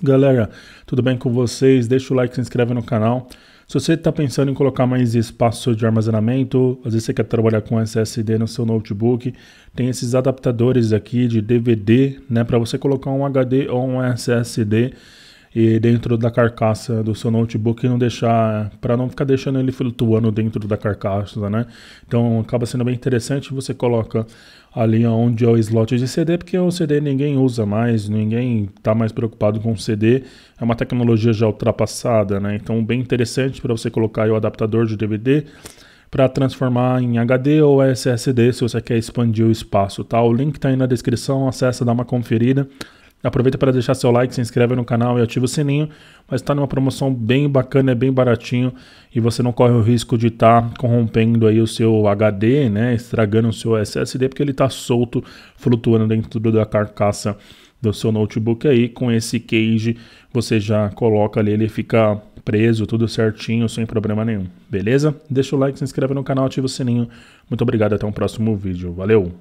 Galera, tudo bem com vocês? Deixa o like, se inscreve no canal. Se você está pensando em colocar mais espaço de armazenamento, às vezes você quer trabalhar com SSD no seu notebook, tem esses adaptadores aqui de DVD, né, para você colocar um HD ou um SSD e dentro da carcaça do seu notebook e não deixar para não ficar deixando ele flutuando dentro da carcaça, né? Então acaba sendo bem interessante você coloca ali onde é o slot de CD, porque o CD ninguém usa mais, ninguém está mais preocupado com o CD, é uma tecnologia já ultrapassada, né? Então bem interessante para você colocar o adaptador de DVD para transformar em HD ou SSD se você quer expandir o espaço, tá? O link está aí na descrição, acessa, dá uma conferida. Aproveita para deixar seu like, se inscreve no canal e ativa o sininho. Mas está numa promoção bem bacana, é bem baratinho e você não corre o risco de estar tá corrompendo aí o seu HD, né? Estragando o seu SSD porque ele está solto, flutuando dentro da carcaça do seu notebook aí. Com esse cage você já coloca ali, ele fica preso, tudo certinho, sem problema nenhum. Beleza? Deixa o like, se inscreve no canal, ativa o sininho. Muito obrigado, até um próximo vídeo. Valeu!